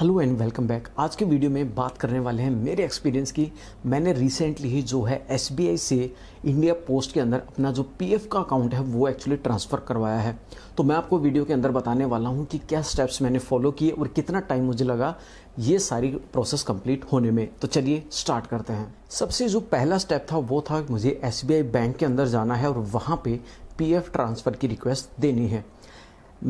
hello and welcome back आज के video में बात करने वाले हैं मेरे एक्सपीरियंस की मैंने रिसेंटली ही जो है एस से इंडिया पोस्ट के अंदर अपना जो पीएफ का अकाउंट है वो एक्चुअली ट्रांसफ़र करवाया है तो मैं आपको वीडियो के अंदर बताने वाला हूँ कि क्या स्टेप्स मैंने फॉलो किए और कितना टाइम मुझे लगा ये सारी प्रोसेस कंप्लीट होने में तो चलिए स्टार्ट करते हैं सबसे जो पहला स्टेप था वो था मुझे एस बैंक के अंदर जाना है और वहाँ पर पी ट्रांसफ़र की रिक्वेस्ट देनी है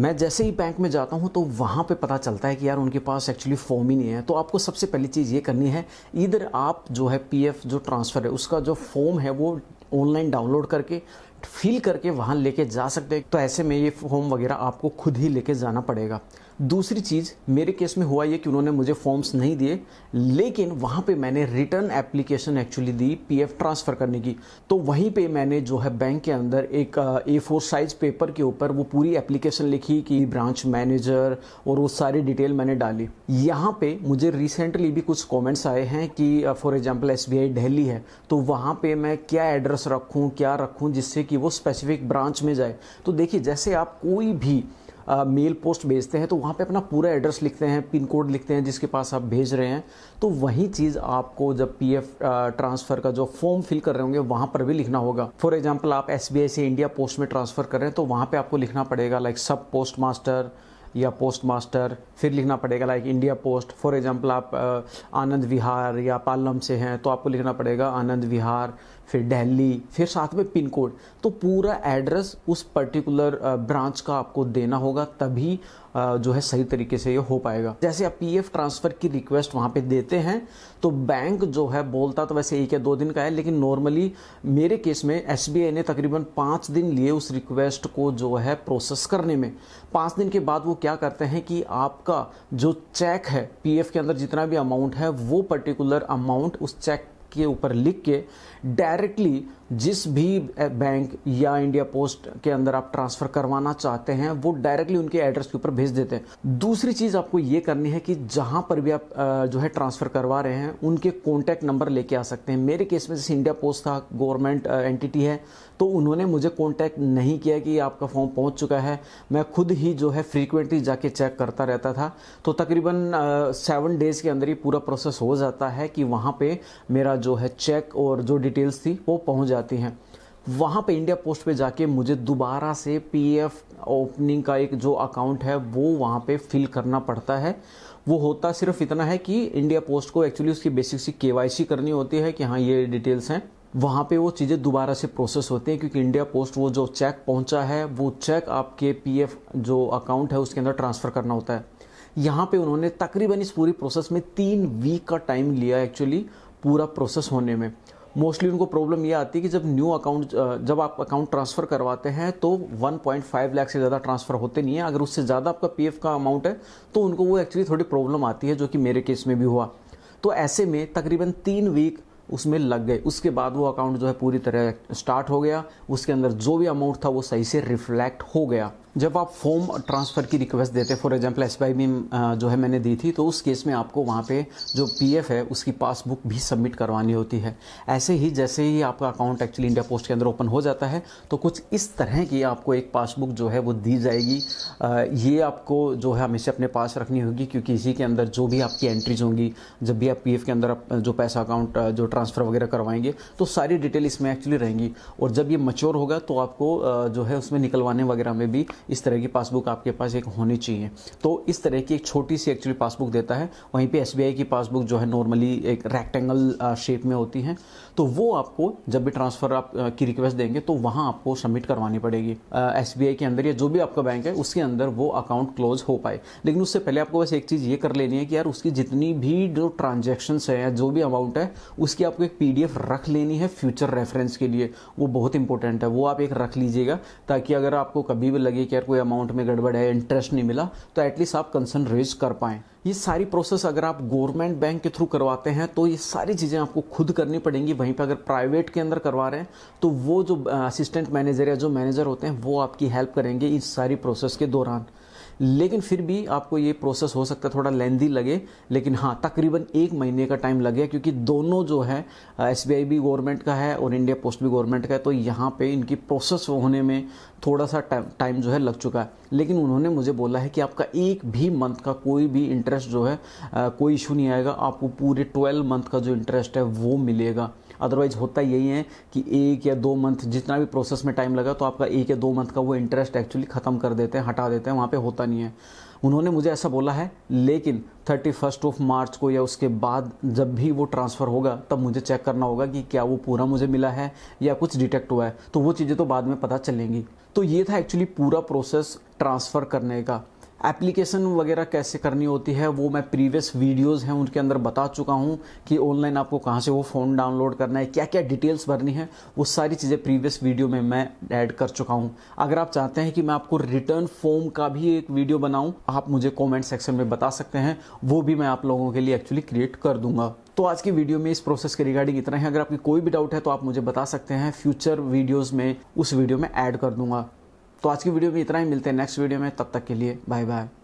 मैं जैसे ही बैंक में जाता हूँ तो वहाँ पे पता चलता है कि यार उनके पास एक्चुअली फॉर्म ही नहीं है तो आपको सबसे पहली चीज़ ये करनी है इधर आप जो है पीएफ जो ट्रांसफ़र है उसका जो फॉर्म है वो ऑनलाइन डाउनलोड करके फिल करके वहाँ लेके जा सकते हैं तो ऐसे में ये फॉर्म वगैरह आपको खुद ही लेके जाना पड़ेगा दूसरी चीज़ मेरे केस में हुआ ये कि उन्होंने मुझे फॉर्म्स नहीं दिए लेकिन वहाँ पे मैंने रिटर्न एप्लीकेशन एक्चुअली दी पीएफ ट्रांसफ़र करने की तो वहीं पे मैंने जो है बैंक के अंदर एक ए फोर साइज़ पेपर के ऊपर वो पूरी एप्लीकेशन लिखी कि ब्रांच मैनेजर और वो सारी डिटेल मैंने डाली यहाँ पे मुझे रिसेंटली भी कुछ कॉमेंट्स आए हैं कि फॉर एग्जाम्पल एस दिल्ली है तो वहाँ पर मैं क्या एड्रेस रखूँ क्या रखूँ जिससे कि वो स्पेसिफिक ब्रांच में जाए तो देखिए जैसे आप कोई भी मेल पोस्ट भेजते हैं तो वहाँ पे अपना पूरा एड्रेस लिखते हैं पिन कोड लिखते हैं जिसके पास आप भेज रहे हैं तो वही चीज़ आपको जब पी एफ ट्रांसफ़र का जो फॉर्म फिल कर रहे होंगे वहाँ पर भी लिखना होगा फॉर एग्जाम्पल आप एस बी आई से इंडिया पोस्ट में ट्रांसफ़र कर रहे हैं तो वहाँ पर आपको लिखना पड़ेगा लाइक सब पोस्ट मास्टर या पोस्ट मास्टर फिर लिखना पड़ेगा like India post for example आप आनंद विहार या पालम से हैं तो आपको लिखना पड़ेगा आनंद विहार फिर दिल्ली फिर साथ में पिन कोड तो पूरा एड्रेस उस पर्टिकुलर ब्रांच का आपको देना होगा तभी जो है सही तरीके से ये हो पाएगा जैसे आप पीएफ ट्रांसफ़र की रिक्वेस्ट वहाँ पे देते हैं तो बैंक जो है बोलता तो वैसे एक या दो दिन का है लेकिन नॉर्मली मेरे केस में एस ने तकरीबन पाँच दिन लिए उस रिक्वेस्ट को जो है प्रोसेस करने में पाँच दिन के बाद वो क्या करते हैं कि आपका जो चेक है पी के अंदर जितना भी अमाउंट है वो पर्टिकुलर अमाउंट उस चेक के ऊपर लिख के डायरेक्टली जिस भी बैंक या इंडिया पोस्ट के अंदर आप ट्रांसफ़र करवाना चाहते हैं वो डायरेक्टली उनके एड्रेस के ऊपर भेज देते हैं दूसरी चीज़ आपको ये करनी है कि जहां पर भी आप जो है ट्रांसफ़र करवा रहे हैं उनके कॉन्टैक्ट नंबर लेके आ सकते हैं मेरे केस में जैसे इंडिया पोस्ट था गवर्नमेंट एंटिटी है तो उन्होंने मुझे कॉन्टैक्ट नहीं किया कि आपका फॉर्म पहुंच चुका है मैं खुद ही जो है फ्रीक्वेंटली जाके चेक करता रहता था तो तकरीबन सेवन डेज़ के अंदर ही पूरा प्रोसेस हो जाता है कि वहाँ पर मेरा जो है चेक और जो डिटेल्स थी वो पहुँच जाती हैं वहाँ पे इंडिया पोस्ट पे जाके मुझे दोबारा से पीएफ ओपनिंग का एक जो अकाउंट है वो वहाँ पे फिल करना पड़ता है वो होता सिर्फ इतना है कि इंडिया पोस्ट को एक्चुअली उसकी बेसिक सी के करनी होती है कि हाँ ये डिटेल्स हैं वहाँ पे वो चीज़ें दोबारा से प्रोसेस होती हैं क्योंकि इंडिया पोस्ट वो जो चेक पहुँचा है वो चेक आपके पीएफ जो अकाउंट है उसके अंदर ट्रांसफ़र करना होता है यहाँ पे उन्होंने तकरीबन इस पूरी प्रोसेस में तीन वीक का टाइम लिया एक्चुअली पूरा प्रोसेस होने में मोस्टली उनको प्रॉब्लम ये आती है कि जब न्यू अकाउंट जब आप अकाउंट ट्रांसफ़र करवाते हैं तो 1.5 लाख से ज़्यादा ट्रांसफ़र होते नहीं है अगर उससे ज़्यादा आपका पी का अमाउंट है तो उनको वो एक्चुअली थोड़ी प्रॉब्लम आती है जो कि मेरे केस में भी हुआ तो ऐसे में तकरीबन तीन वीक उसमें लग गए उसके बाद वो अकाउंट जो है पूरी तरह स्टार्ट हो गया उसके अंदर जो भी अमाउंट था वो सही से रिफ्लेक्ट हो गया जब आप फॉर्म ट्रांसफ़र की रिक्वेस्ट देते फॉर एग्जांपल एस में जो है मैंने दी थी तो उस केस में आपको वहाँ पे जो पीएफ है उसकी पासबुक भी सबमिट करवानी होती है ऐसे ही जैसे ही आपका अकाउंट एक्चुअली इंडिया पोस्ट के अंदर ओपन हो जाता है तो कुछ इस तरह की आपको एक पासबुक जो है वो दी जाएगी ये आपको जो है हमेशा अपने पास रखनी होगी क्योंकि इसी के अंदर जो भी आपकी एंट्रीज होंगी जब भी आप पी के अंदर जो पैसा अकाउंट जो ट्रांसफ़र वगैरह करवाएंगे तो सारी डिटेल इसमें एक्चुअली रहेंगी और जब ये मच्योर होगा तो आपको जो है उसमें निकलवाने वगैरह में भी इस तरह की पासबुक आपके पास एक होनी चाहिए तो इस तरह की एक छोटी सी एक्चुअली पासबुक देता है वहीं पे एस की पासबुक जो है नॉर्मली एक रेक्टेंगल शेप में होती है तो वो आपको जब भी ट्रांसफ़र आप की रिक्वेस्ट देंगे तो वहाँ आपको सबमिट करवानी पड़ेगी एस के अंदर या जो भी आपका बैंक है उसके अंदर वो अकाउंट क्लोज हो पाए लेकिन उससे पहले आपको बस एक चीज़ ये कर लेनी है कि यार उसकी जितनी भी जो ट्रांजेक्शन है या जो भी अमाउंट है उसकी आपको एक पी रख लेनी है फ्यूचर रेफरेंस के लिए वो बहुत इंपॉर्टेंट है वो आप एक रख लीजिएगा ताकि अगर आपको कभी भी लगे कि कि यार कोई अमाउंट में गड़बड़ है इंटरेस्ट नहीं मिला तो एटलीस्ट आप कंसर्न रेज कर पाएं ये सारी प्रोसेस अगर आप गवर्नमेंट बैंक के थ्रू करवाते हैं तो ये सारी चीज़ें आपको खुद करनी पड़ेंगी वहीं पर अगर प्राइवेट के अंदर करवा रहे हैं तो वो जो असिस्टेंट मैनेजर या जो मैनेजर होते हैं वो आपकी हेल्प करेंगे इस सारी प्रोसेस के दौरान लेकिन फिर भी आपको ये प्रोसेस हो सकता है थोड़ा लेंदी लगे लेकिन हाँ तकरीबन एक महीने का टाइम लगे क्योंकि दोनों जो है एस भी गवर्नमेंट का है और इंडिया पोस्ट भी गवर्नमेंट का है तो यहाँ पर इनकी प्रोसेस होने में थोड़ा सा टाइम जो है लग चुका है लेकिन उन्होंने मुझे बोला है कि आपका एक भी मंथ का कोई भी इंटरेस्ट जो है कोई इशू नहीं आएगा आपको पूरे ट्वेल्व मंथ का जो इंटरेस्ट है वो मिलेगा अदरवाइज होता यही है कि एक या दो मंथ जितना भी प्रोसेस में टाइम लगा तो आपका एक या दो मंथ का वो इंटरेस्ट एक्चुअली ख़त्म कर देते हैं हटा देते हैं वहाँ पर होता नहीं है उन्होंने मुझे ऐसा बोला है लेकिन थर्टी फर्स्ट ऑफ मार्च को या उसके बाद जब भी वो ट्रांसफ़र होगा तब मुझे चेक करना होगा कि क्या वो पूरा मुझे मिला है या कुछ डिटेक्ट हुआ है तो वो चीज़ें तो बाद में पता चलेंगी तो ये था एक्चुअली पूरा प्रोसेस ट्रांसफ़र करने का एप्लीकेशन वगैरह कैसे करनी होती है वो मैं प्रीवियस वीडियोस हैं उनके अंदर बता चुका हूँ कि ऑनलाइन आपको कहाँ से वो फ़ोन डाउनलोड करना है क्या क्या डिटेल्स भरनी है वो सारी चीज़ें प्रीवियस वीडियो में मैं ऐड कर चुका हूँ अगर आप चाहते हैं कि मैं आपको रिटर्न फॉर्म का भी एक वीडियो बनाऊँ आप मुझे कॉमेंट सेक्शन में बता सकते हैं वो भी मैं आप लोगों के लिए एक्चुअली क्रिएट कर दूंगा तो आज की वीडियो में इस प्रोसेस के रिगार्डिंग इतना ही अगर आपकी कोई भी डाउट है तो आप मुझे बता सकते हैं फ्यूचर वीडियोज़ में उस वीडियो में ऐड कर दूंगा तो आज की वीडियो में इतना ही मिलते हैं नेक्स्ट वीडियो में तब तक के लिए बाय बाय